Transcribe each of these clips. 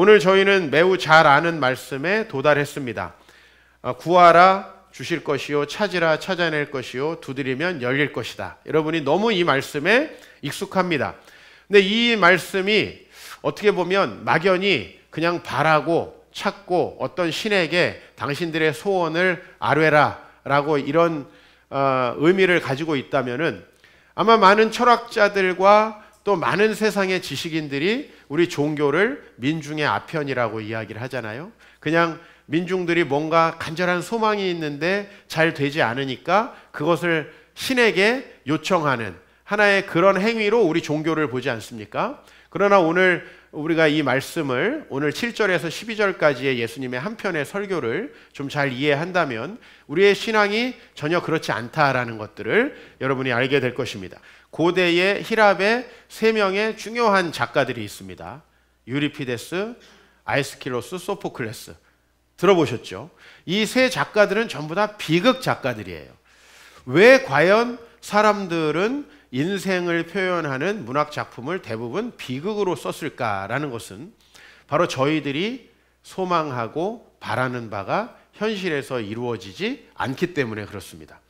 오늘 저희는 매우 잘 아는 말씀에 도달했습니다. 어, 구하라 주실 것이요 찾으라 찾아낼 것이요 두드리면 열릴 것이다. 여러분이 너무 이 말씀에 익숙합니다. 근데 이 말씀이 어떻게 보면 막연히 그냥 바라고 찾고 어떤 신에게 당신들의 소원을 아뢰라라고 이런 어, 의미를 가지고 있다면은 아마 많은 철학자들과 또 많은 세상의 지식인들이 우리 종교를 민중의 아편이라고 이야기를 하잖아요. 그냥 민중들이 뭔가 간절한 소망이 있는데 잘 되지 않으니까 그것을 신에게 요청하는 하나의 그런 행위로 우리 종교를 보지 않습니까? 그러나 오늘 우리가 이 말씀을 오늘 7절에서 12절까지의 예수님의 한편의 설교를 좀 잘 이해한다면 우리의 신앙이 전혀 그렇지 않다라는 것들을 여러분이 알게 될 것입니다. 고대의 히랍의 세 명의 중요한 작가들이 있습니다. 유리피데스, 아이스킬로스, 소포클레스. 들어보셨죠? 이 세 작가들은 전부 다 비극 작가들이에요. 왜 과연 사람들은 인생을 표현하는 문학 작품을 대부분 비극으로 썼을까라는 것은 바로 저희들이 소망하고 바라는 바가 현실에서 이루어지지 않기 때문에 그렇습니다.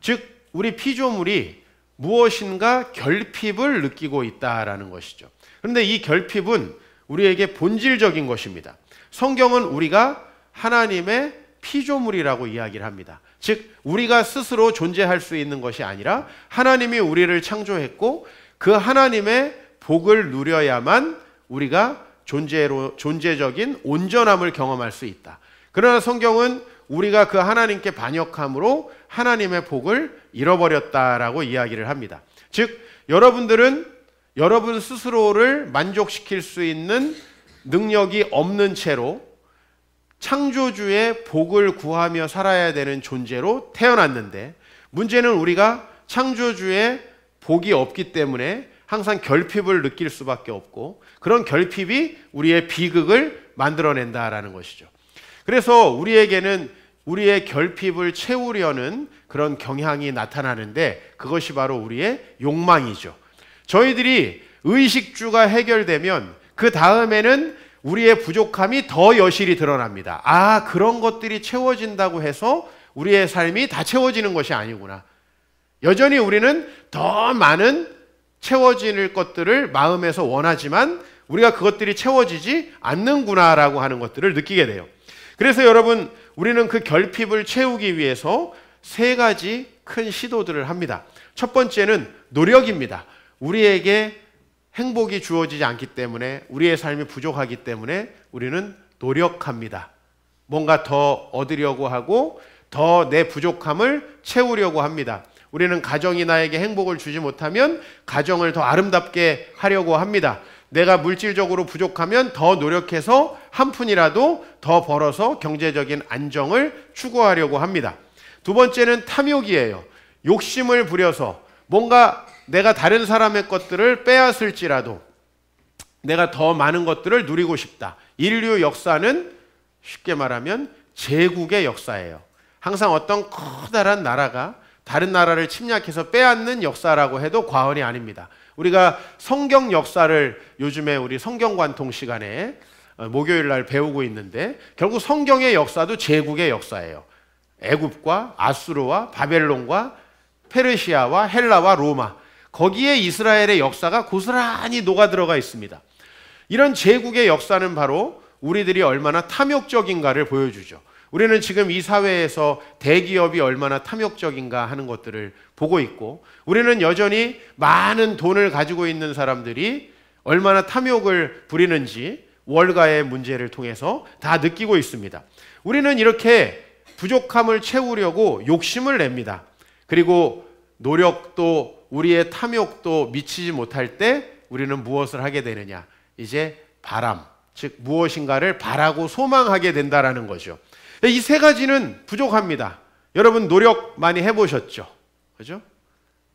즉, 우리 피조물이 무엇인가 결핍을 느끼고 있다라는 것이죠. 그런데 이 결핍은 우리에게 본질적인 것입니다. 성경은 우리가 하나님의 피조물이라고 이야기를 합니다. 즉, 우리가 스스로 존재할 수 있는 것이 아니라 하나님이 우리를 창조했고 그 하나님의 복을 누려야만 우리가 존재로, 존재적인 온전함을 경험할 수 있다. 그러나 성경은 우리가 그 하나님께 반역함으로 하나님의 복을 잃어버렸다라고 이야기를 합니다. 즉, 여러분들은 여러분 스스로를 만족시킬 수 있는 능력이 없는 채로 창조주의 복을 구하며 살아야 되는 존재로 태어났는데 문제는 우리가 창조주의 복이 없기 때문에 항상 결핍을 느낄 수밖에 없고 그런 결핍이 우리의 비극을 만들어낸다라는 것이죠. 그래서 우리에게는 우리의 결핍을 채우려는 그런 경향이 나타나는데 그것이 바로 우리의 욕망이죠. 저희들이 의식주가 해결되면 그 다음에는 우리의 부족함이 더 여실히 드러납니다. 아, 그런 것들이 채워진다고 해서 우리의 삶이 다 채워지는 것이 아니구나. 여전히 우리는 더 많은 채워질 것들을 마음에서 원하지만 우리가 그것들이 채워지지 않는구나라고 하는 것들을 느끼게 돼요. 그래서 여러분 우리는 그 결핍을 채우기 위해서 세 가지 큰 시도들을 합니다. 첫 번째는 노력입니다. 우리에게 행복이 주어지지 않기 때문에 우리의 삶이 부족하기 때문에 우리는 노력합니다. 뭔가 더 얻으려고 하고 더 내 부족함을 채우려고 합니다. 우리는 가정이 나에게 행복을 주지 못하면 가정을 더 아름답게 하려고 합니다. 내가 물질적으로 부족하면 더 노력해서 한 푼이라도 더 벌어서 경제적인 안정을 추구하려고 합니다. 두 번째는 탐욕이에요. 욕심을 부려서 뭔가 내가 다른 사람의 것들을 빼앗을지라도 내가 더 많은 것들을 누리고 싶다. 인류 역사는 쉽게 말하면 제국의 역사예요. 항상 어떤 커다란 나라가 다른 나라를 침략해서 빼앗는 역사라고 해도 과언이 아닙니다. 우리가 성경 역사를 요즘에 우리 성경 관통 시간에 어, 목요일 날 배우고 있는데 결국 성경의 역사도 제국의 역사예요. 애굽과 아수르와 바벨론과 페르시아와 헬라와 로마 거기에 이스라엘의 역사가 고스란히 녹아 들어가 있습니다. 이런 제국의 역사는 바로 우리들이 얼마나 탐욕적인가를 보여주죠. 우리는 지금 이 사회에서 대기업이 얼마나 탐욕적인가 하는 것들을 보고 있고 우리는 여전히 많은 돈을 가지고 있는 사람들이 얼마나 탐욕을 부리는지 월가의 문제를 통해서 다 느끼고 있습니다. 우리는 이렇게 부족함을 채우려고 욕심을 냅니다. 그리고 노력도 우리의 탐욕도 미치지 못할 때 우리는 무엇을 하게 되느냐? 이제 바람, 즉 무엇인가를 바라고 소망하게 된다라는 거죠. 이세 가지는 부족합니다. 여러분 노력 많이 해보셨죠? 그죠?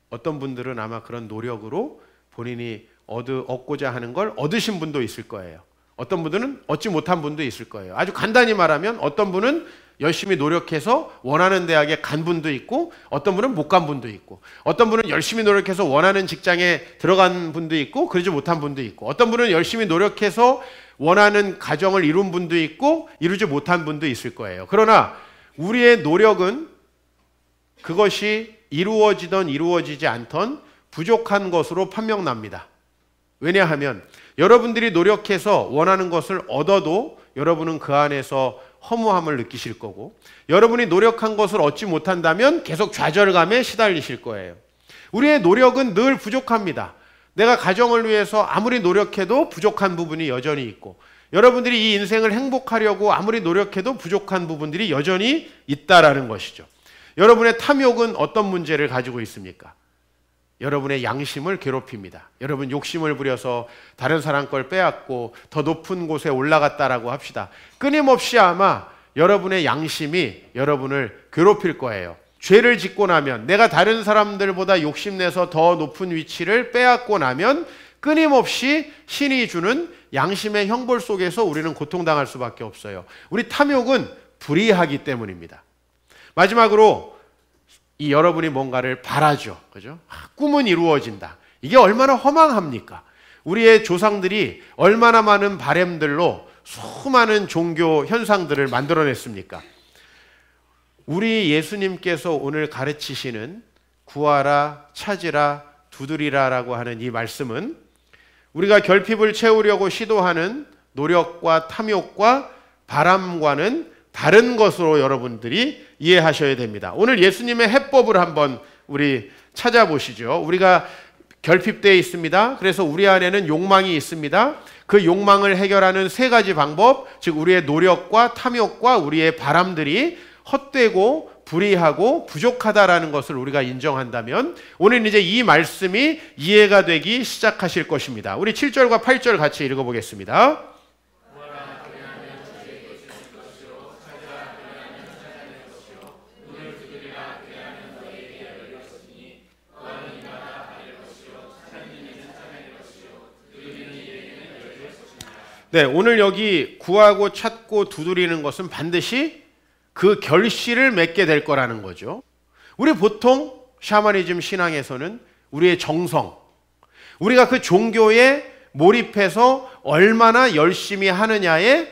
어떤 분들은 아마 그런 노력으로 본인이 얻으, 얻고자 하는 걸 얻으신 분도 있을 거예요. 어떤 분들은 얻지 못한 분도 있을 거예요. 아주 간단히 말하면 어떤 분은 열심히 노력해서 원하는 대학에 간 분도 있고 어떤 분은 못 간 분도 있고 어떤 분은 열심히 노력해서 원하는 직장에 들어간 분도 있고 그러지 못한 분도 있고 어떤 분은 열심히 노력해서 원하는 가정을 이룬 분도 있고 이루지 못한 분도 있을 거예요. 그러나 우리의 노력은 그것이 이루어지던 이루어지지 않던 부족한 것으로 판명납니다. 왜냐하면 여러분들이 노력해서 원하는 것을 얻어도 여러분은 그 안에서 허무함을 느끼실 거고 여러분이 노력한 것을 얻지 못한다면 계속 좌절감에 시달리실 거예요. 우리의 노력은 늘 부족합니다. 내가 가정을 위해서 아무리 노력해도 부족한 부분이 여전히 있고 여러분들이 이 인생을 행복하려고 아무리 노력해도 부족한 부분들이 여전히 있다라는 것이죠. 여러분의 탐욕은 어떤 문제를 가지고 있습니까? 여러분의 양심을 괴롭힙니다. 여러분 욕심을 부려서 다른 사람 걸 빼앗고 더 높은 곳에 올라갔다라고 합시다. 끊임없이 아마 여러분의 양심이 여러분을 괴롭힐 거예요. 죄를 짓고 나면 내가 다른 사람들보다 욕심내서 더 높은 위치를 빼앗고 나면 끊임없이 신이 주는 양심의 형벌 속에서 우리는 고통당할 수밖에 없어요. 우리 탐욕은 불의하기 때문입니다. 마지막으로 이 여러분이 뭔가를 바라죠. 그죠? 아, 꿈은 이루어진다. 이게 얼마나 허망합니까? 우리의 조상들이 얼마나 많은 바램들로 수많은 종교 현상들을 만들어냈습니까? 우리 예수님께서 오늘 가르치시는 구하라, 찾으라, 두드리라라고 하는 이 말씀은 우리가 결핍을 채우려고 시도하는 노력과 탐욕과 바람과는 다른 것으로 여러분들이 이해하셔야 됩니다. 오늘 예수님의 해법을 한번 우리 찾아보시죠. 우리가 결핍되어 있습니다. 그래서 우리 안에는 욕망이 있습니다. 그 욕망을 해결하는 세 가지 방법, 즉 우리의 노력과 탐욕과 우리의 바람들이 헛되고 불의하고 부족하다라는 것을 우리가 인정한다면 오늘 이제 이 말씀이 이해가 되기 시작하실 것입니다. 우리 7절과 8절 같이 읽어 보겠습니다. 네, 오늘 여기 구하고 찾고 두드리는 것은 반드시 그 결실을 맺게 될 거라는 거죠. 우리 보통 샤머니즘 신앙에서는 우리의 정성, 우리가 그 종교에 몰입해서 얼마나 열심히 하느냐에그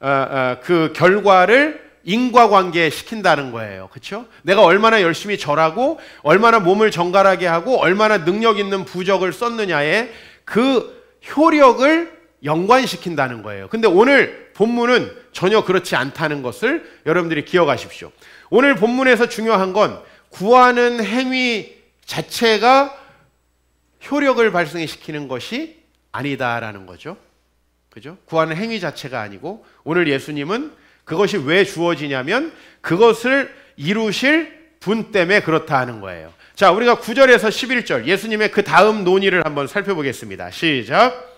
어, 어, 결과를 인과관계 시킨다는 거예요. 그렇죠? 내가 얼마나 열심히 절하고 얼마나 몸을 정갈하게 하고 얼마나 능력 있는 부적을 썼느냐에 그 효력을 연관시킨다는 거예요. 근데 오늘 본문은 전혀 그렇지 않다는 것을 여러분들이 기억하십시오. 오늘 본문에서 중요한 건 구하는 행위 자체가 효력을 발생시키는 것이 아니다라는 거죠. 그죠? 구하는 행위 자체가 아니고 오늘 예수님은 그것이 왜 주어지냐면 그것을 이루실 분 때문에 그렇다 하는 거예요. 자, 우리가 9절에서 11절 예수님의 그 다음 논의를 한번 살펴보겠습니다. 시작.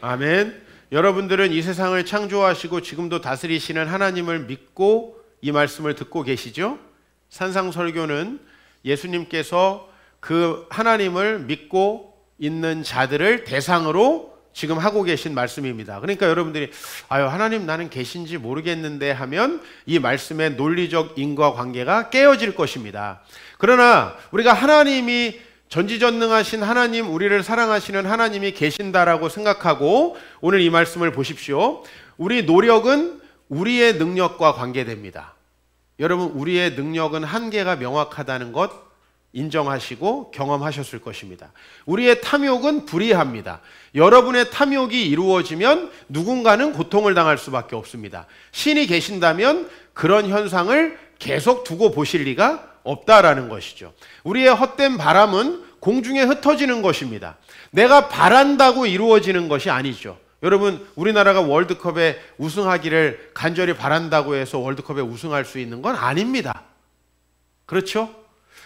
아멘. 여러분들은 이 세상을 창조하시고 지금도 다스리시는 하나님을 믿고 이 말씀을 듣고 계시죠? 산상설교는 예수님께서 그 하나님을 믿고 있는 자들을 대상으로 지금 하고 계신 말씀입니다. 그러니까 여러분들이 아유 하나님 나는 계신지 모르겠는데 하면 이 말씀의 논리적 인과 관계가 깨어질 것입니다. 그러나 우리가 하나님이 전지전능하신 하나님, 우리를 사랑하시는 하나님이 계신다라고 생각하고 오늘 이 말씀을 보십시오. 우리 노력은 우리의 능력과 관계됩니다. 여러분, 우리의 능력은 한계가 명확하다는 것 인정하시고 경험하셨을 것입니다. 우리의 탐욕은 불이합니다. 여러분의 탐욕이 이루어지면 누군가는 고통을 당할 수밖에 없습니다. 신이 계신다면 그런 현상을 계속 두고 보실 리가 없다라는 것이죠. 우리의 헛된 바람은 공중에 흩어지는 것입니다. 내가 바란다고 이루어지는 것이 아니죠. 여러분, 우리나라가 월드컵에 우승하기를 간절히 바란다고 해서 월드컵에 우승할 수 있는 건 아닙니다. 그렇죠?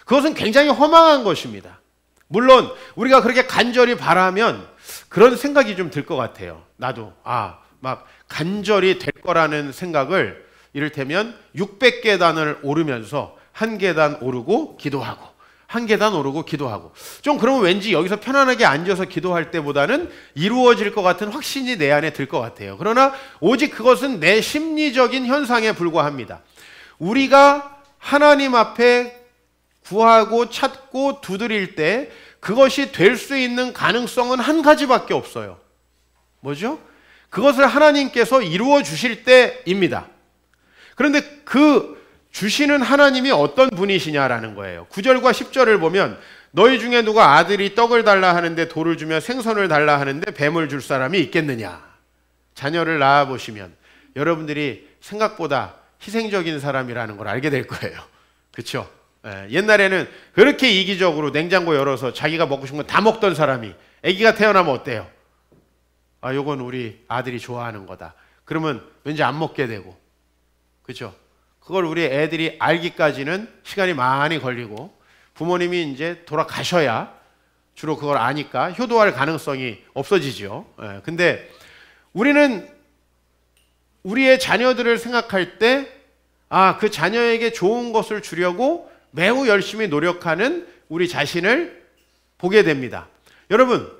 그것은 굉장히 허망한 것입니다. 물론, 우리가 그렇게 간절히 바라면 그런 생각이 좀 들 것 같아요. 나도, 아, 막 간절히 될 거라는 생각을 이를테면 600계단을 오르면서 한 계단 오르고 기도하고 한 계단 오르고 기도하고 좀 그러면 왠지 여기서 편안하게 앉아서 기도할 때보다는 이루어질 것 같은 확신이 내 안에 들 것 같아요. 그러나 오직 그것은 내 심리적인 현상에 불과합니다. 우리가 하나님 앞에 구하고 찾고 두드릴 때 그것이 될 수 있는 가능성은 한 가지밖에 없어요. 뭐죠? 그것을 하나님께서 이루어 주실 때입니다. 그런데 그 주시는 하나님이 어떤 분이시냐라는 거예요. 9절과 10절을 보면 너희 중에 누가 아들이 떡을 달라 하는데 돌을 주며 생선을 달라 하는데 뱀을 줄 사람이 있겠느냐. 자녀를 낳아 보시면 여러분들이 생각보다 희생적인 사람이라는 걸 알게 될 거예요. 그렇죠? 옛날에는 그렇게 이기적으로 냉장고 열어서 자기가 먹고 싶은 거 다 먹던 사람이 아기가 태어나면 어때요? 아, 요건 우리 아들이 좋아하는 거다. 그러면 왠지 안 먹게 되고. 그렇죠? 그걸 우리 애들이 알기까지는 시간이 많이 걸리고 부모님이 이제 돌아가셔야 주로 그걸 아니까 효도할 가능성이 없어지죠. 예, 근데 우리는 우리의 자녀들을 생각할 때 아, 그 자녀에게 좋은 것을 주려고 매우 열심히 노력하는 우리 자신을 보게 됩니다. 여러분,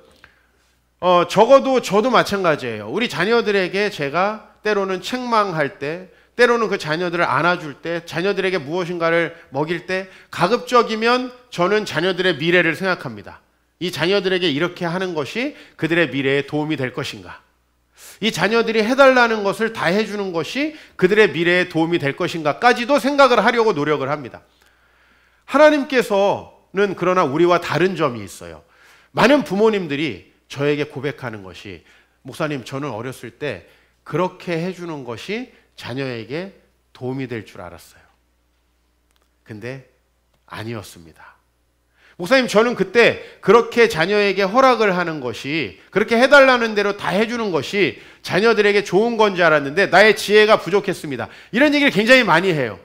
어, 적어도 저도 마찬가지예요. 우리 자녀들에게 제가 때로는 책망할 때, 때로는 그 자녀들을 안아줄 때, 자녀들에게 무엇인가를 먹일 때, 가급적이면 저는 자녀들의 미래를 생각합니다. 이 자녀들에게 이렇게 하는 것이 그들의 미래에 도움이 될 것인가? 이 자녀들이 해달라는 것을 다 해주는 것이 그들의 미래에 도움이 될 것인가까지도 생각을 하려고 노력을 합니다. 하나님께서는 그러나 우리와 다른 점이 있어요. 많은 부모님들이 저에게 고백하는 것이 목사님 저는 어렸을 때 그렇게 해주는 것이 자녀에게 도움이 될 줄 알았어요. 근데 아니었습니다. 목사님, 저는 그때 그렇게 자녀에게 허락을 하는 것이, 그렇게 해달라는 대로 다 해주는 것이 자녀들에게 좋은 건 줄 알았는데, 나의 지혜가 부족했습니다. 이런 얘기를 굉장히 많이 해요.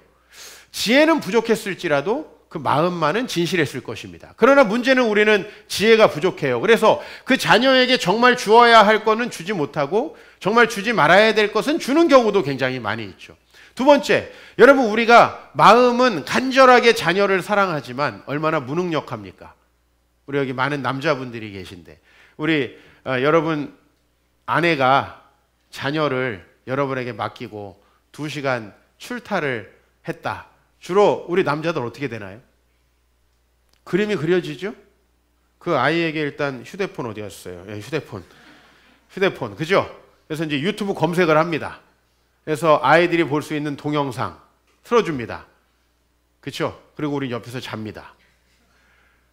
지혜는 부족했을지라도 그 마음만은 진실했을 것입니다. 그러나 문제는 우리는 지혜가 부족해요. 그래서 그 자녀에게 정말 주어야 할 것은 주지 못하고 정말 주지 말아야 될 것은 주는 경우도 굉장히 많이 있죠. 두 번째, 여러분 우리가 마음은 간절하게 자녀를 사랑하지만 얼마나 무능력합니까? 우리 여기 많은 남자분들이 계신데 우리 어, 여러분 아내가 자녀를 여러분에게 맡기고 두 시간 출타를 했다. 주로 우리 남자들 어떻게 되나요? 그림이 그려지죠? 그 아이에게 일단 휴대폰 어디 갔어요? 예, 휴대폰. 휴대폰. 그죠? 그래서 이제 유튜브 검색을 합니다. 그래서 아이들이 볼 수 있는 동영상 틀어줍니다. 그쵸? 그리고 우리 옆에서 잡니다.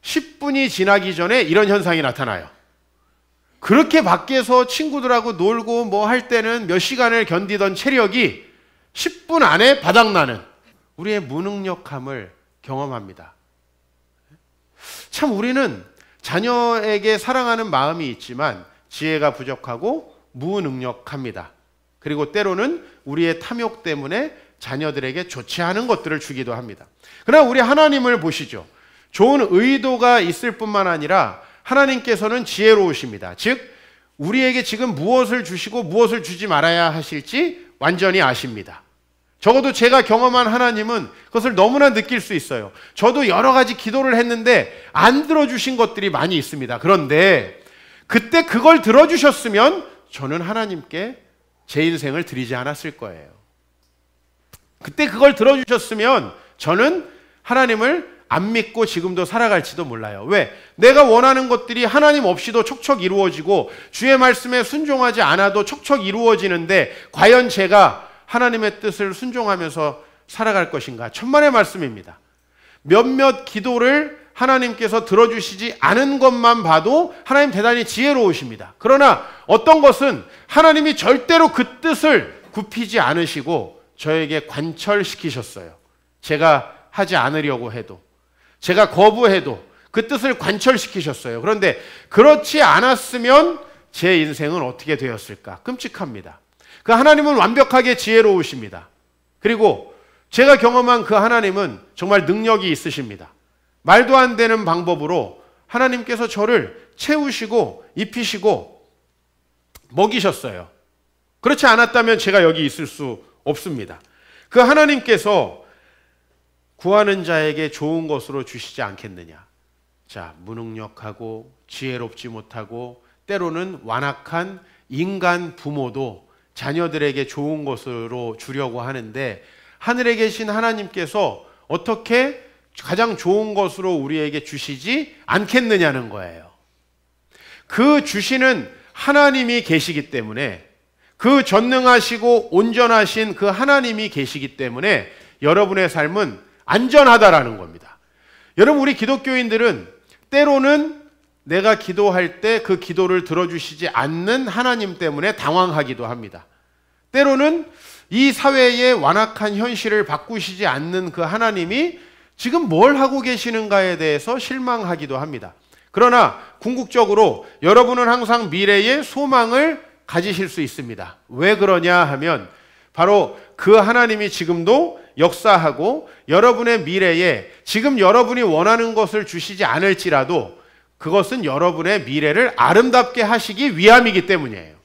10분이 지나기 전에 이런 현상이 나타나요. 그렇게 밖에서 친구들하고 놀고 뭐 할 때는 몇 시간을 견디던 체력이 10분 안에 바닥나는 우리의 무능력함을 경험합니다. 참 우리는 자녀에게 사랑하는 마음이 있지만 지혜가 부족하고 무능력합니다. 그리고 때로는 우리의 탐욕 때문에 자녀들에게 좋지 않은 것들을 주기도 합니다. 그러나 우리 하나님을 보시죠. 좋은 의도가 있을 뿐만 아니라 하나님께서는 지혜로우십니다. 즉, 우리에게 지금 무엇을 주시고 무엇을 주지 말아야 하실지 완전히 아십니다. 적어도 제가 경험한 하나님은 그것을 너무나 느낄 수 있어요. 저도 여러 가지 기도를 했는데 안 들어주신 것들이 많이 있습니다. 그런데 그때 그걸 들어주셨으면 저는 하나님께 제 인생을 드리지 않았을 거예요. 그때 그걸 들어주셨으면 저는 하나님을 안 믿고 지금도 살아갈지도 몰라요. 왜? 내가 원하는 것들이 하나님 없이도 척척 이루어지고 주의 말씀에 순종하지 않아도 척척 이루어지는데 과연 제가 하나님의 뜻을 순종하면서 살아갈 것인가? 천만의 말씀입니다. 몇몇 기도를 하나님께서 들어주시지 않은 것만 봐도 하나님 대단히 지혜로우십니다. 그러나 어떤 것은 하나님이 절대로 그 뜻을 굽히지 않으시고 저에게 관철시키셨어요. 제가 하지 않으려고 해도, 제가 거부해도 그 뜻을 관철시키셨어요. 그런데 그렇지 않았으면 제 인생은 어떻게 되었을까? 끔찍합니다. 그 하나님은 완벽하게 지혜로우십니다. 그리고 제가 경험한 그 하나님은 정말 능력이 있으십니다. 말도 안 되는 방법으로 하나님께서 저를 채우시고 입히시고 먹이셨어요. 그렇지 않았다면 제가 여기 있을 수 없습니다. 그 하나님께서 구하는 자에게 좋은 것으로 주시지 않겠느냐. 자, 무능력하고 지혜롭지 못하고 때로는 완악한 인간 부모도 자녀들에게 좋은 것으로 주려고 하는데 하늘에 계신 하나님께서 어떻게 가장 좋은 것으로 우리에게 주시지 않겠느냐는 거예요. 그 주시는 하나님이 계시기 때문에 그 전능하시고 온전하신 그 하나님이 계시기 때문에 여러분의 삶은 안전하다라는 겁니다. 여러분, 우리 기독교인들은 때로는 내가 기도할 때 그 기도를 들어주시지 않는 하나님 때문에 당황하기도 합니다. 때로는 이 사회의 완악한 현실을 바꾸시지 않는 그 하나님이 지금 뭘 하고 계시는가에 대해서 실망하기도 합니다. 그러나 궁극적으로 여러분은 항상 미래의 소망을 가지실 수 있습니다. 왜 그러냐 하면 바로 그 하나님이 지금도 역사하고 여러분의 미래에 지금 여러분이 원하는 것을 주시지 않을지라도 그것은 여러분의 미래를 아름답게 하시기 위함이기 때문이에요.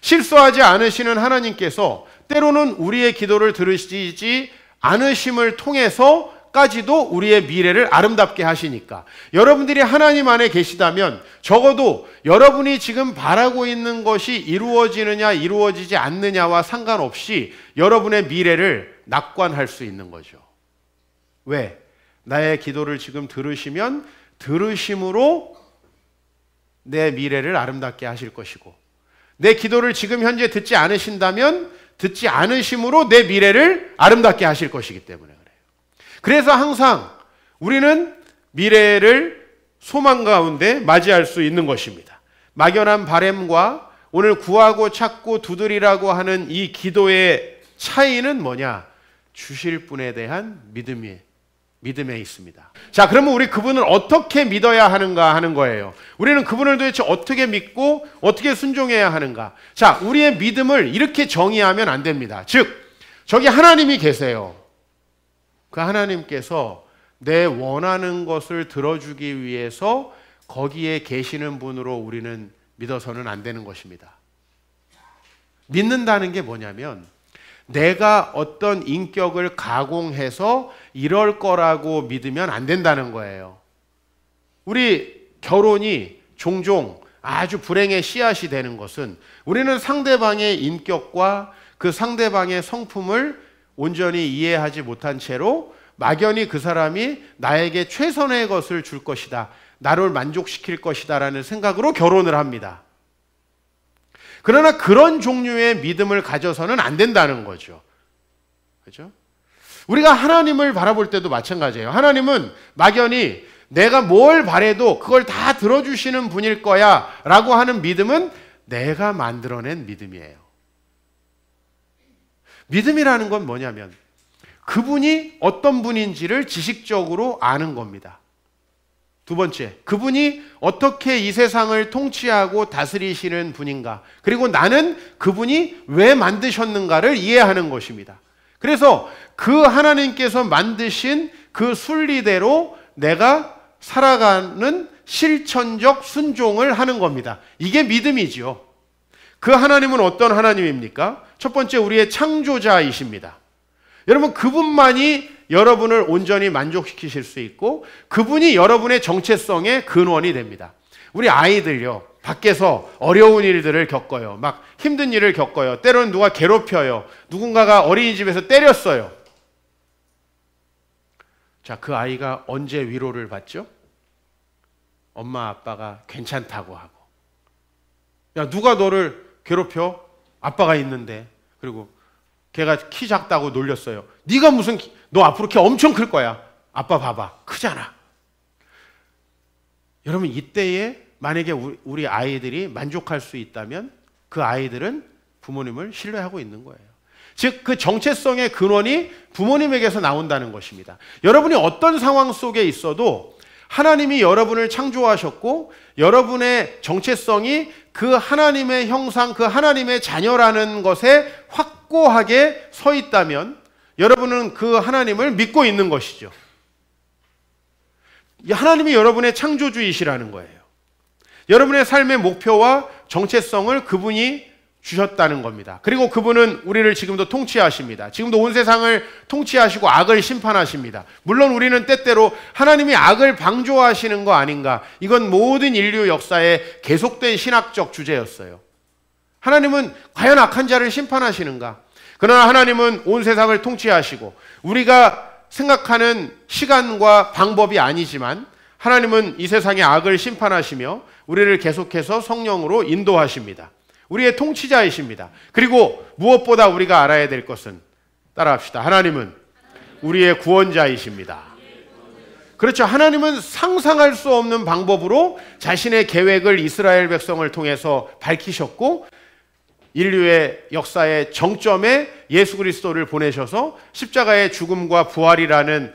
실수하지 않으시는 하나님께서 때로는 우리의 기도를 들으시지 않으심을 통해서 까지도 우리의 미래를 아름답게 하시니까 여러분들이 하나님 안에 계시다면 적어도 여러분이 지금 바라고 있는 것이 이루어지느냐 이루어지지 않느냐와 상관없이 여러분의 미래를 낙관할 수 있는 거죠. 왜? 나의 기도를 지금 들으시면 들으심으로 내 미래를 아름답게 하실 것이고 내 기도를 지금 현재 듣지 않으신다면 듣지 않으심으로 내 미래를 아름답게 하실 것이기 때문에 그래요. 그래서 항상 우리는 미래를 소망 가운데 맞이할 수 있는 것입니다. 막연한 바램과 오늘 구하고 찾고 두드리라고 하는 이 기도의 차이는 뭐냐? 주실 분에 대한 믿음이 에요 믿음에 있습니다. 자, 그러면 우리 그분을 어떻게 믿어야 하는가 하는 거예요. 우리는 그분을 도대체 어떻게 믿고 어떻게 순종해야 하는가. 자, 우리의 믿음을 이렇게 정의하면 안 됩니다. 즉, 저기 하나님이 계세요. 그 하나님께서 내 원하는 것을 들어주기 위해서 거기에 계시는 분으로 우리는 믿어서는 안 되는 것입니다. 믿는다는 게 뭐냐면 내가 어떤 인격을 가공해서 이럴 거라고 믿으면 안 된다는 거예요. 우리 결혼이 종종 아주 불행의 씨앗이 되는 것은 우리는 상대방의 인격과 그 상대방의 성품을 온전히 이해하지 못한 채로 막연히 그 사람이 나에게 최선의 것을 줄 것이다. 나를 만족시킬 것이다. 라는 생각으로 결혼을 합니다. 그러나 그런 종류의 믿음을 가져서는 안 된다는 거죠. 그죠? 우리가 하나님을 바라볼 때도 마찬가지예요. 하나님은 막연히 내가 뭘 바래도 그걸 다 들어주시는 분일 거야 라고 하는 믿음은 내가 만들어낸 믿음이에요. 믿음이라는 건 뭐냐면 그분이 어떤 분인지를 지식적으로 아는 겁니다. 두 번째, 그분이 어떻게 이 세상을 통치하고 다스리시는 분인가, 그리고 나는 그분이 왜 만드셨는가를 이해하는 것입니다. 그래서 그 하나님께서 만드신 그 순리대로 내가 살아가는 실천적 순종을 하는 겁니다. 이게 믿음이지요. 그 하나님은 어떤 하나님입니까? 첫 번째 우리의 창조자이십니다. 여러분 그분만이 여러분을 온전히 만족시키실 수 있고 그분이 여러분의 정체성의 근원이 됩니다. 우리 아이들요. 밖에서 어려운 일들을 겪어요. 막 힘든 일을 겪어요. 때로는 누가 괴롭혀요. 누군가가 어린이집에서 때렸어요. 자, 그 아이가 언제 위로를 받죠? 엄마, 아빠가 괜찮다고 하고. 야, 누가 너를 괴롭혀? 아빠가 있는데. 그리고 걔가 키 작다고 놀렸어요. 네가 무슨 키, 너 앞으로 키 엄청 클 거야. 아빠 봐봐. 크잖아. 여러분 이때에 만약에 우리 아이들이 만족할 수 있다면 그 아이들은 부모님을 신뢰하고 있는 거예요. 즉, 그 정체성의 근원이 부모님에게서 나온다는 것입니다. 여러분이 어떤 상황 속에 있어도 하나님이 여러분을 창조하셨고 여러분의 정체성이 그 하나님의 형상, 그 하나님의 자녀라는 것에 확고하게 서 있다면 여러분은 그 하나님을 믿고 있는 것이죠. 하나님이 여러분의 창조주이시라는 거예요. 여러분의 삶의 목표와 정체성을 그분이 주셨다는 겁니다. 그리고 그분은 우리를 지금도 통치하십니다. 지금도 온 세상을 통치하시고 악을 심판하십니다. 물론 우리는 때때로 하나님이 악을 방조하시는 거 아닌가. 이건 모든 인류 역사에 계속된 신학적 주제였어요. 하나님은 과연 악한 자를 심판하시는가? 그러나 하나님은 온 세상을 통치하시고 우리가 생각하는 시간과 방법이 아니지만 하나님은 이 세상의 악을 심판하시며 우리를 계속해서 성령으로 인도하십니다. 우리의 통치자이십니다. 그리고 무엇보다 우리가 알아야 될 것은 따라합시다. 하나님은 우리의 구원자이십니다. 그렇죠. 하나님은 상상할 수 없는 방법으로 자신의 계획을 이스라엘 백성을 통해서 밝히셨고 인류의 역사의 정점에 예수 그리스도를 보내셔서 십자가의 죽음과 부활이라는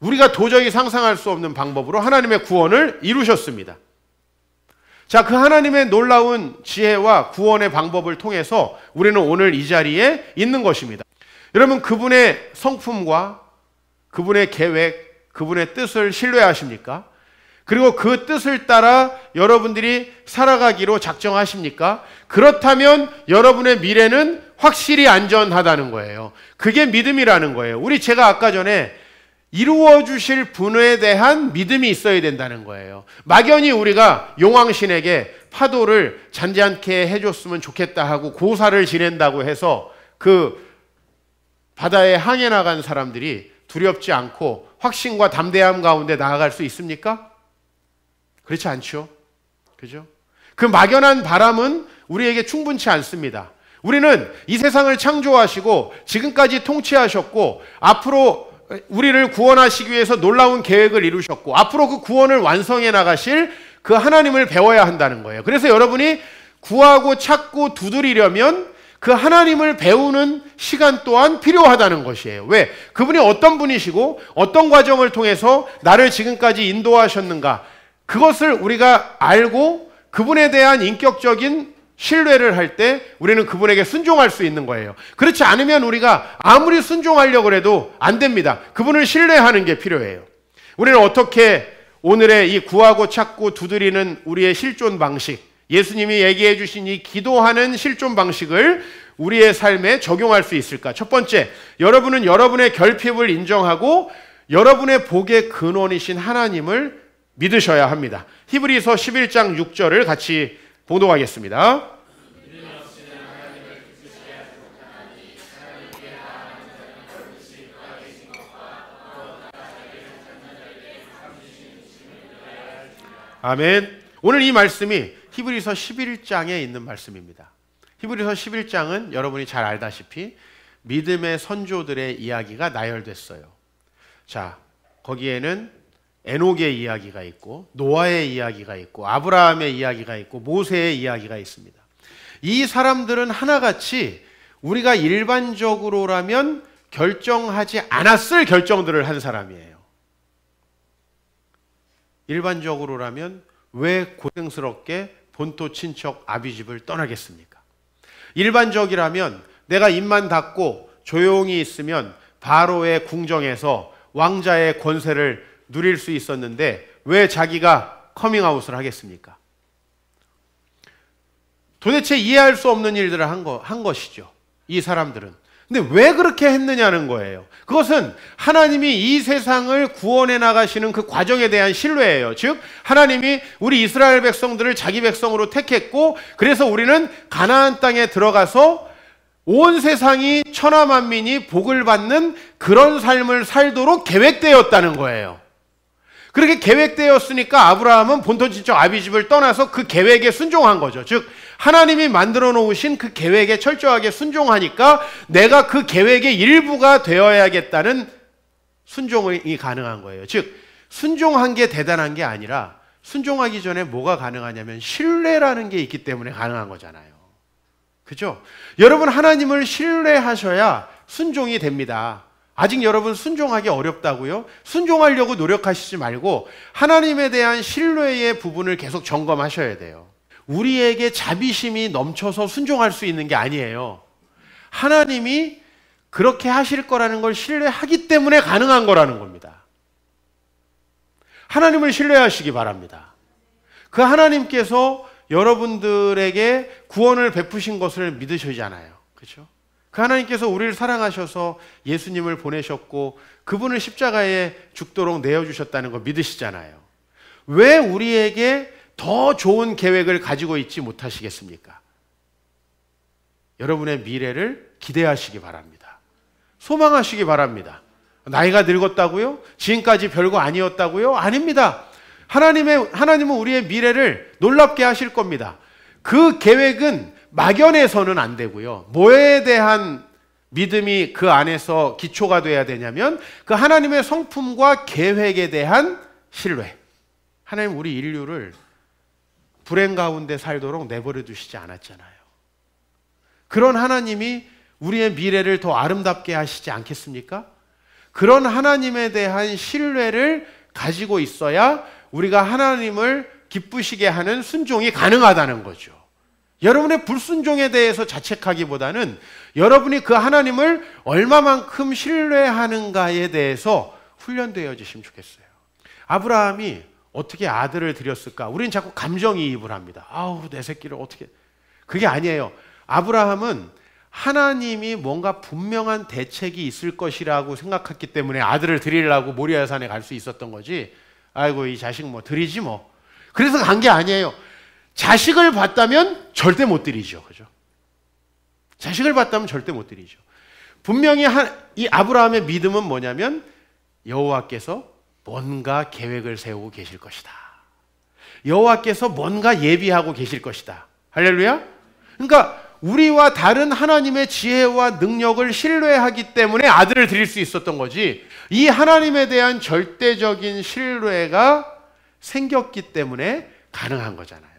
우리가 도저히 상상할 수 없는 방법으로 하나님의 구원을 이루셨습니다. 자, 그 하나님의 놀라운 지혜와 구원의 방법을 통해서 우리는 오늘 이 자리에 있는 것입니다. 여러분, 그분의 성품과 그분의 계획, 그분의 뜻을 신뢰하십니까? 그리고 그 뜻을 따라 여러분들이 살아가기로 작정하십니까? 그렇다면 여러분의 미래는 확실히 안전하다는 거예요. 그게 믿음이라는 거예요. 우리 제가 아까 전에 이루어 주실 분에 대한 믿음이 있어야 된다는 거예요. 막연히 우리가 용왕신에게 파도를 잔잔케 해줬으면 좋겠다 하고 고사를 지낸다고 해서 그 바다에 항해 나간 사람들이 두렵지 않고 확신과 담대함 가운데 나아갈 수 있습니까? 그렇지 않죠. 그죠? 그 막연한 바람은 우리에게 충분치 않습니다. 우리는 이 세상을 창조하시고 지금까지 통치하셨고 앞으로 우리를 구원하시기 위해서 놀라운 계획을 이루셨고 앞으로 그 구원을 완성해 나가실 그 하나님을 배워야 한다는 거예요. 그래서 여러분이 구하고 찾고 두드리려면 그 하나님을 배우는 시간 또한 필요하다는 것이에요. 왜? 그분이 어떤 분이시고 어떤 과정을 통해서 나를 지금까지 인도하셨는가? 그것을 우리가 알고 그분에 대한 인격적인 신뢰를 할 때 우리는 그분에게 순종할 수 있는 거예요. 그렇지 않으면 우리가 아무리 순종하려고 해도 안 됩니다. 그분을 신뢰하는 게 필요해요. 우리는 어떻게 오늘의 이 구하고 찾고 두드리는 우리의 실존 방식, 예수님이 얘기해 주신 이 기도하는 실존 방식을 우리의 삶에 적용할 수 있을까? 첫 번째, 여러분은 여러분의 결핍을 인정하고 여러분의 복의 근원이신 하나님을 믿으셔야 합니다. 히브리서 11장 6절을 같이 봉독하겠습니다. 아멘. 오늘 이 말씀이 히브리서 11장에 있는 말씀입니다. 히브리서 11장은 여러분이 잘 알다시피 믿음의 선조들의 이야기가 나열됐어요. 자, 거기에는 에녹의 이야기가 있고 노아의 이야기가 있고 아브라함의 이야기가 있고 모세의 이야기가 있습니다. 이 사람들은 하나같이 우리가 일반적으로라면 결정하지 않았을 결정들을 한 사람이에요. 일반적으로라면 왜 고생스럽게 본토 친척 아비 집을 떠나겠습니까? 일반적이라면 내가 입만 닫고 조용히 있으면 바로의 궁정에서 왕자의 권세를 누릴 수 있었는데 왜 자기가 커밍아웃을 하겠습니까? 도대체 이해할 수 없는 일들을 한, 거, 한 것이죠. 이 사람들은. 근데 왜 그렇게 했느냐는 거예요. 그것은 하나님이 이 세상을 구원해 나가시는 그 과정에 대한 신뢰예요. 즉, 하나님이 우리 이스라엘 백성들을 자기 백성으로 택했고, 그래서 우리는 가나안 땅에 들어가서 온 세상이 천하 만민이 복을 받는 그런 삶을 살도록 계획되었다는 거예요. 그렇게 계획되었으니까 아브라함은 본토 친척 아비집을 떠나서 그 계획에 순종한 거죠. 즉 하나님이 만들어 놓으신 그 계획에 철저하게 순종하니까 내가 그 계획의 일부가 되어야겠다는 순종이 가능한 거예요. 즉 순종한 게 대단한 게 아니라 순종하기 전에 뭐가 가능하냐면 신뢰라는 게 있기 때문에 가능한 거잖아요. 그죠? 여러분 하나님을 신뢰하셔야 순종이 됩니다. 아직 여러분 순종하기 어렵다고요? 순종하려고 노력하시지 말고 하나님에 대한 신뢰의 부분을 계속 점검하셔야 돼요. 우리에게 자비심이 넘쳐서 순종할 수 있는 게 아니에요. 하나님이 그렇게 하실 거라는 걸 신뢰하기 때문에 가능한 거라는 겁니다. 하나님을 신뢰하시기 바랍니다. 그 하나님께서 여러분들에게 구원을 베푸신 것을 믿으시잖아요. 그렇죠? 그 하나님께서 우리를 사랑하셔서 예수님을 보내셨고 그분을 십자가에 죽도록 내어주셨다는 거 믿으시잖아요. 왜 우리에게 더 좋은 계획을 가지고 있지 못하시겠습니까? 여러분의 미래를 기대하시기 바랍니다. 소망하시기 바랍니다. 나이가 늙었다고요? 지금까지 별거 아니었다고요? 아닙니다. 하나님의, 하나님은 우리의 미래를 놀랍게 하실 겁니다. 그 계획은 막연해서는 안 되고요. 뭐에 대한 믿음이 그 안에서 기초가 돼야 되냐면 그 하나님의 성품과 계획에 대한 신뢰. 하나님 우리 인류를 불행 가운데 살도록 내버려 두시지 않았잖아요. 그런 하나님이 우리의 미래를 더 아름답게 하시지 않겠습니까? 그런 하나님에 대한 신뢰를 가지고 있어야 우리가 하나님을 기쁘시게 하는 순종이 가능하다는 거죠. 여러분의 불순종에 대해서 자책하기보다는 여러분이 그 하나님을 얼마만큼 신뢰하는가에 대해서 훈련되어지시면 좋겠어요. 아브라함이 어떻게 아들을 드렸을까? 우린 자꾸 감정이입을 합니다. 아우, 내 새끼를 어떻게. 그게 아니에요. 아브라함은 하나님이 뭔가 분명한 대책이 있을 것이라고 생각했기 때문에 아들을 드리려고 모리아산에 갈 수 있었던 거지. 아이고, 이 자식 뭐, 드리지 뭐. 그래서 간 게 아니에요. 자식을 봤다면 절대 못 드리죠. 그죠? 자식을 봤다면 절대 못 드리죠. 분명히 이 아브라함의 믿음은 뭐냐면 여호와께서 뭔가 계획을 세우고 계실 것이다. 여호와께서 뭔가 예비하고 계실 것이다. 할렐루야. 그러니까 우리와 다른 하나님의 지혜와 능력을 신뢰하기 때문에 아들을 드릴 수 있었던 거지. 이 하나님에 대한 절대적인 신뢰가 생겼기 때문에 가능한 거잖아요.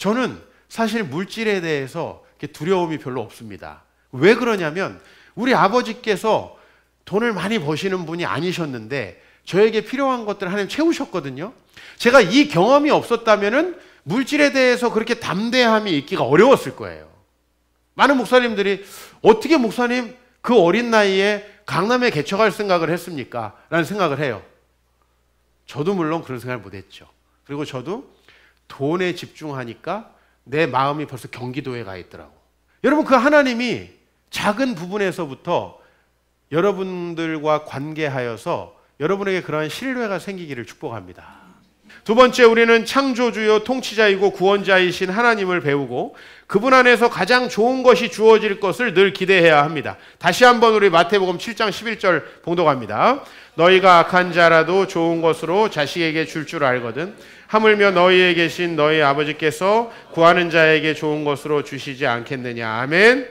저는 사실 물질에 대해서 두려움이 별로 없습니다. 왜 그러냐면 우리 아버지께서 돈을 많이 버시는 분이 아니셨는데 저에게 필요한 것들을 하나님 채우셨거든요. 제가 이 경험이 없었다면은 물질에 대해서 그렇게 담대함이 있기가 어려웠을 거예요. 많은 목사님들이 어떻게 목사님 그 어린 나이에 강남에 개척할 생각을 했습니까? 라는 생각을 해요. 저도 물론 그런 생각을 못 했죠. 그리고 저도 돈에 집중하니까 내 마음이 벌써 경기도에 가 있더라고. 여러분 그 하나님이 작은 부분에서부터 여러분들과 관계하여서 여러분에게 그러한 신뢰가 생기기를 축복합니다. 두 번째 우리는 창조주요 통치자이고 구원자이신 하나님을 배우고 그분 안에서 가장 좋은 것이 주어질 것을 늘 기대해야 합니다. 다시 한번 우리 마태복음 7장 11절 봉독합니다. 너희가 악한 자라도 좋은 것으로 자식에게 줄 줄 알거든 하물며 너희에 계신 너희 아버지께서 구하는 자에게 좋은 것으로 주시지 않겠느냐. 아멘.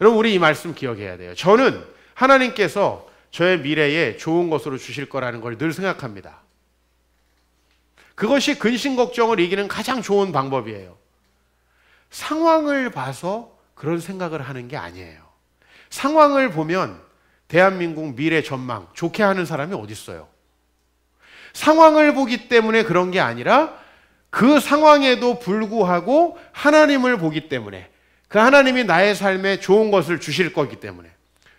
여러분 우리 이 말씀 기억해야 돼요. 저는 하나님께서 저의 미래에 좋은 것으로 주실 거라는 걸 늘 생각합니다. 그것이 근심 걱정을 이기는 가장 좋은 방법이에요. 상황을 봐서 그런 생각을 하는 게 아니에요. 상황을 보면 대한민국 미래 전망 좋게 하는 사람이 어디 있어요? 상황을 보기 때문에 그런 게 아니라 그 상황에도 불구하고 하나님을 보기 때문에 그 하나님이 나의 삶에 좋은 것을 주실 거기 때문에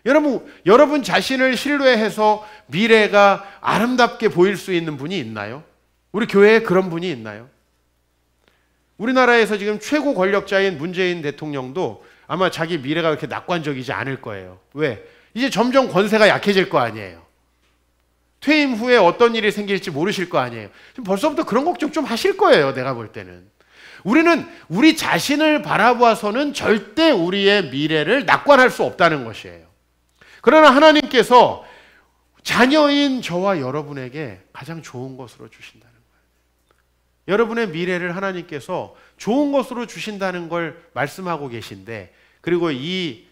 여러분 여러분 자신을 신뢰해서 미래가 아름답게 보일 수 있는 분이 있나요? 우리 교회에 그런 분이 있나요? 우리나라에서 지금 최고 권력자인 문재인 대통령도 아마 자기 미래가 그렇게 낙관적이지 않을 거예요. 왜? 이제 점점 권세가 약해질 거 아니에요. 퇴임 후에 어떤 일이 생길지 모르실 거 아니에요. 벌써부터 그런 걱정 좀 하실 거예요. 내가 볼 때는. 우리는 우리 자신을 바라봐서는 절대 우리의 미래를 낙관할 수 없다는 것이에요. 그러나 하나님께서 자녀인 저와 여러분에게 가장 좋은 것으로 주신다는 거예요. 여러분의 미래를 하나님께서 좋은 것으로 주신다는 걸 말씀하고 계신데, 그리고 이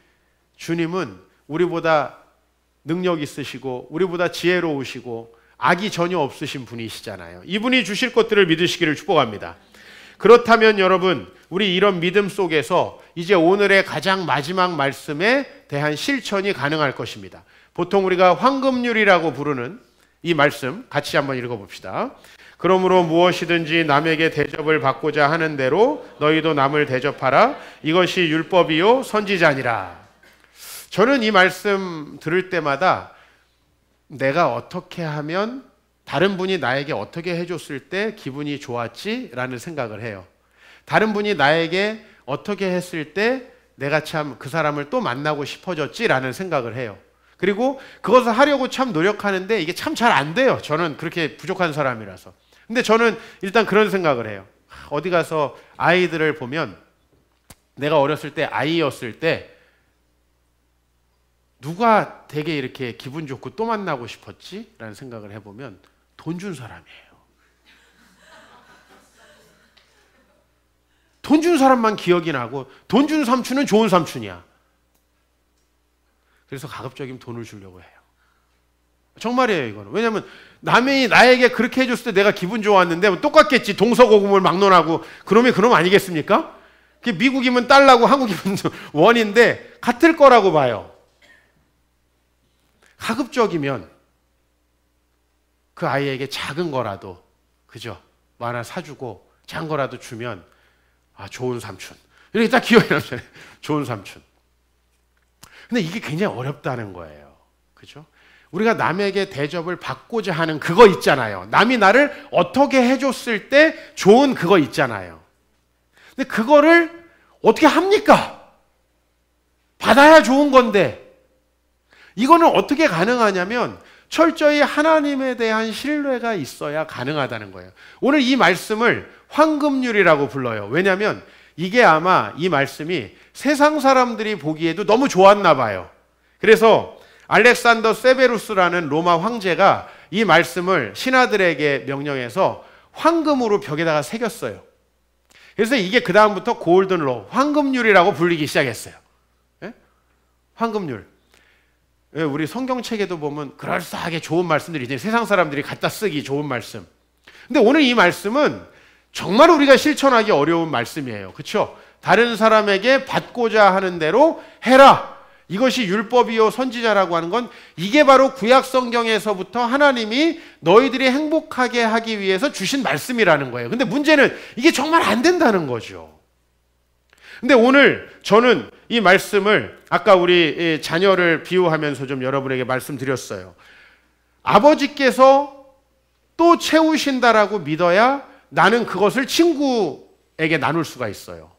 주님은 우리보다 능력 있으시고 우리보다 지혜로우시고 악이 전혀 없으신 분이시잖아요. 이분이 주실 것들을 믿으시기를 축복합니다. 그렇다면 여러분, 우리 이런 믿음 속에서 이제 오늘의 가장 마지막 말씀에 대한 실천이 가능할 것입니다. 보통 우리가 황금률이라고 부르는 이 말씀 같이 한번 읽어 봅시다. 그러므로 무엇이든지 남에게 대접을 받고자 하는 대로 너희도 남을 대접하라. 이것이 율법이요 선지자니라. 저는 이 말씀 들을 때마다 내가 어떻게 하면 다른 분이 나에게 어떻게 해줬을 때 기분이 좋았지라는 생각을 해요. 다른 분이 나에게 어떻게 했을 때 내가 참 그 사람을 또 만나고 싶어졌지라는 생각을 해요. 그리고 그것을 하려고 참 노력하는데 이게 참 잘 안 돼요. 저는 그렇게 부족한 사람이라서. 근데 저는 일단 그런 생각을 해요. 어디 가서 아이들을 보면 내가 어렸을 때 아이였을 때 누가 되게 이렇게 기분 좋고 또 만나고 싶었지? 라는 생각을 해보면 돈 준 사람이에요. 돈 준 사람만 기억이 나고 돈 준 삼촌은 좋은 삼촌이야. 그래서 가급적이면 돈을 주려고 해요. 정말이에요, 이거는. 왜냐면 남이 나에게 그렇게 해줬을 때 내가 기분 좋았는데 뭐 똑같겠지. 동서고금을 막론하고 그놈이 그놈 아니겠습니까? 미국이면 달러고 한국이면 원인데 같을 거라고 봐요. 가급적이면 그 아이에게 작은 거라도 그죠? 뭐 하나 사주고 작은 거라도 주면 아 좋은 삼촌 이렇게 딱 기억이 나잖아요. 좋은 삼촌. 근데 이게 굉장히 어렵다는 거예요. 그죠? 우리가 남에게 대접을 받고자 하는 그거 있잖아요. 남이 나를 어떻게 해줬을 때 좋은 그거 있잖아요. 근데 그거를 어떻게 합니까? 받아야 좋은 건데 이거는 어떻게 가능하냐면 철저히 하나님에 대한 신뢰가 있어야 가능하다는 거예요. 오늘 이 말씀을 황금률이라고 불러요. 왜냐하면 이게 아마 이 말씀이 세상 사람들이 보기에도 너무 좋았나 봐요. 그래서 알렉산더 세베루스라는 로마 황제가 이 말씀을 신하들에게 명령해서 황금으로 벽에다가 새겼어요. 그래서 이게 그다음부터 골든로, 황금률이라고 불리기 시작했어요. 예? 황금률. 예, 우리 성경책에도 보면 그럴싸하게 좋은 말씀들이 있 세상 사람들이 갖다 쓰기 좋은 말씀. 근데 오늘 이 말씀은 정말 우리가 실천하기 어려운 말씀이에요. 그렇죠? 다른 사람에게 받고자 하는 대로 해라. 이것이 율법이요 선지자라고 하는 건 이게 바로 구약 성경에서부터 하나님이 너희들이 행복하게 하기 위해서 주신 말씀이라는 거예요. 근데 문제는 이게 정말 안 된다는 거죠. 근데 오늘 저는 이 말씀을 아까 우리 자녀를 비유하면서 좀 여러분에게 말씀드렸어요. 아버지께서 또 채우신다라고 믿어야 나는 그것을 친구에게 나눌 수가 있어요.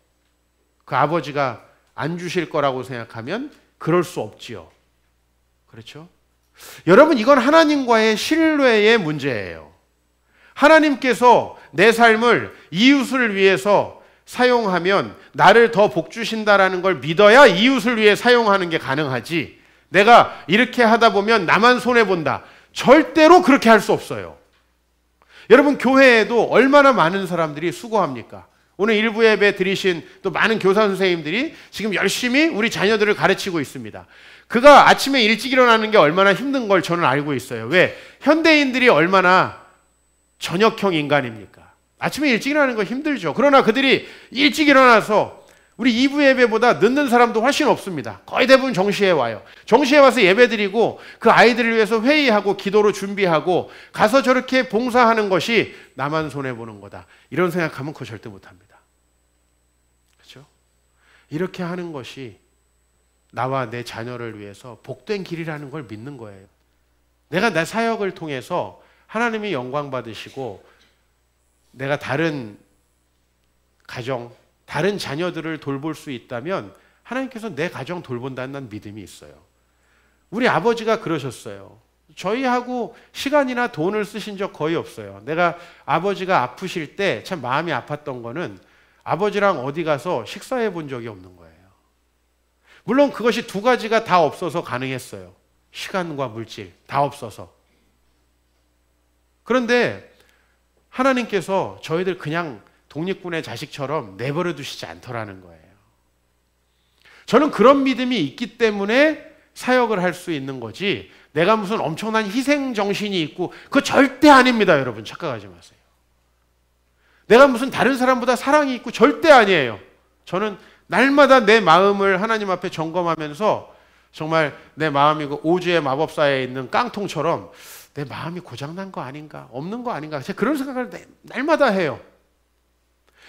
그 아버지가 안 주실 거라고 생각하면 그럴 수 없지요. 그렇죠? 여러분, 이건 하나님과의 신뢰의 문제예요. 하나님께서 내 삶을 이웃을 위해서 사용하면 나를 더 복 주신다라는 걸 믿어야 이웃을 위해 사용하는 게 가능하지. 내가 이렇게 하다 보면 나만 손해 본다. 절대로 그렇게 할 수 없어요. 여러분 교회에도 얼마나 많은 사람들이 수고합니까? 오늘 일부 예배 드리신 또 많은 교사 선생님들이 지금 열심히 우리 자녀들을 가르치고 있습니다. 그가 아침에 일찍 일어나는 게 얼마나 힘든 걸 저는 알고 있어요. 왜? 현대인들이 얼마나 저녁형 인간입니까? 아침에 일찍 일어나는 거 힘들죠. 그러나 그들이 일찍 일어나서 우리 2부 예배보다 늦는 사람도 훨씬 없습니다. 거의 대부분 정시에 와요. 정시에 와서 예배드리고 그 아이들을 위해서 회의하고 기도로 준비하고 가서 저렇게 봉사하는 것이 나만 손해보는 거다. 이런 생각하면 그거 절대 못합니다. 그렇죠? 이렇게 하는 것이 나와 내 자녀를 위해서 복된 길이라는 걸 믿는 거예요. 내가 내 사역을 통해서 하나님이 영광 받으시고 내가 다른 가정, 다른 자녀들을 돌볼 수 있다면 하나님께서 내 가정 돌본다는 난 믿음이 있어요. 우리 아버지가 그러셨어요. 저희하고 시간이나 돈을 쓰신 적 거의 없어요. 내가 아버지가 아프실 때 참 마음이 아팠던 거는 아버지랑 어디 가서 식사해 본 적이 없는 거예요. 물론 그것이 두 가지가 다 없어서 가능했어요. 시간과 물질 다 없어서. 그런데 하나님께서 저희들 그냥 독립군의 자식처럼 내버려 두시지 않더라는 거예요. 저는 그런 믿음이 있기 때문에 사역을 할 수 있는 거지 내가 무슨 엄청난 희생 정신이 있고 그거 절대 아닙니다, 여러분. 착각하지 마세요. 내가 무슨 다른 사람보다 사랑이 있고 절대 아니에요. 저는 날마다 내 마음을 하나님 앞에 점검하면서 정말 내 마음이 그 오즈의 마법사에 있는 깡통처럼 내 마음이 고장난 거 아닌가? 없는 거 아닌가? 제가 그런 생각을 날마다 해요.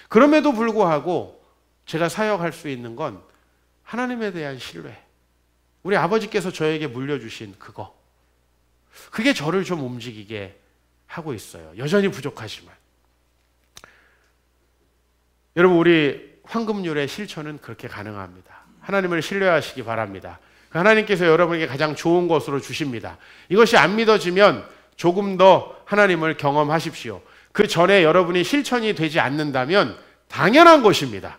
그럼에도 불구하고 제가 사역할 수 있는 건 하나님에 대한 신뢰. 우리 아버지께서 저에게 물려주신 그거. 그게 저를 좀 움직이게 하고 있어요. 여전히 부족하지만. 여러분, 우리 황금률의 실천은 그렇게 가능합니다. 하나님을 신뢰하시기 바랍니다. 하나님께서 여러분에게 가장 좋은 것으로 주십니다. 이것이 안 믿어지면 조금 더 하나님을 경험하십시오. 그 전에 여러분이 실천이 되지 않는다면 당연한 것입니다.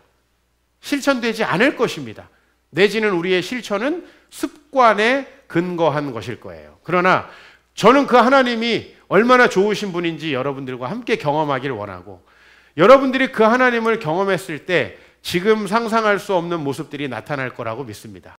실천되지 않을 것입니다. 내지는 우리의 실천은 습관에 근거한 것일 거예요. 그러나 저는 그 하나님이 얼마나 좋으신 분인지 여러분들과 함께 경험하길 원하고 여러분들이 그 하나님을 경험했을 때 지금 상상할 수 없는 모습들이 나타날 거라고 믿습니다.